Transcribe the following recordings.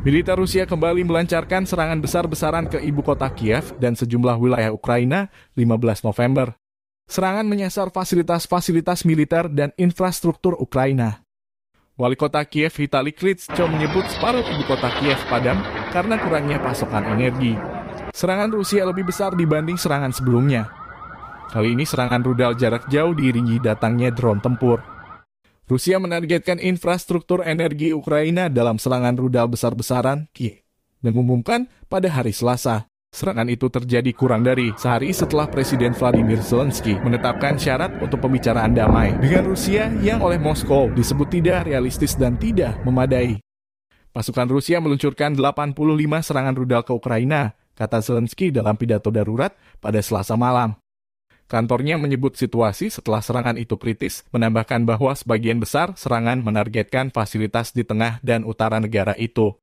Militer Rusia kembali melancarkan serangan besar-besaran ke ibu kota Kiev dan sejumlah wilayah Ukraina 15 November. Serangan menyasar fasilitas-fasilitas militer dan infrastruktur Ukraina. Wali kota Kiev Vitali Klitschko menyebut separuh ibu kota Kiev padam karena kurangnya pasokan energi. Serangan Rusia lebih besar dibanding serangan sebelumnya. Kali ini serangan rudal jarak jauh diiringi datangnya drone tempur. Rusia menargetkan infrastruktur energi Ukraina dalam serangan rudal besar-besaran Kiev dan mengumumkan pada hari Selasa Serangan itu terjadi kurang dari sehari setelah Presiden Vladimir Zelensky menetapkan syarat untuk pembicaraan damai dengan Rusia yang oleh Moskow disebut tidak realistis dan tidak memadai. Pasukan Rusia meluncurkan 85 serangan rudal ke Ukraina, kata Zelensky dalam pidato darurat pada Selasa malam. Kantornya menyebut situasi setelah serangan itu kritis, menambahkan bahwa sebagian besar serangan menargetkan fasilitas di tengah dan utara negara itu.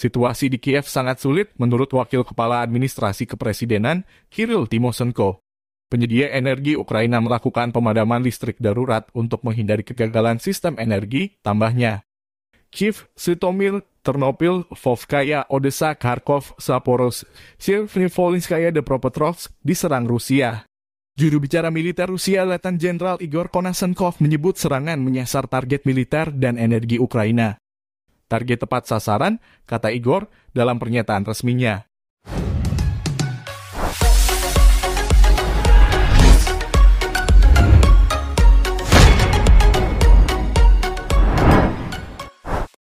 Situasi di Kiev sangat sulit menurut Wakil Kepala Administrasi Kepresidenan Kirill Timosenko. Penyedia energi Ukraina melakukan pemadaman listrik darurat untuk menghindari kegagalan sistem energi, tambahnya. Kiev, Sitomil, Ternopil, Vovkaya, Odessa, Kharkov, Saporos, Sirvnivolinskaya, Depropetrovsk diserang Rusia. Juru bicara militer Rusia Letnan Jenderal Igor Konasenkov menyebut serangan menyasar target militer dan energi Ukraina. Target tepat sasaran, kata Igor dalam pernyataan resminya.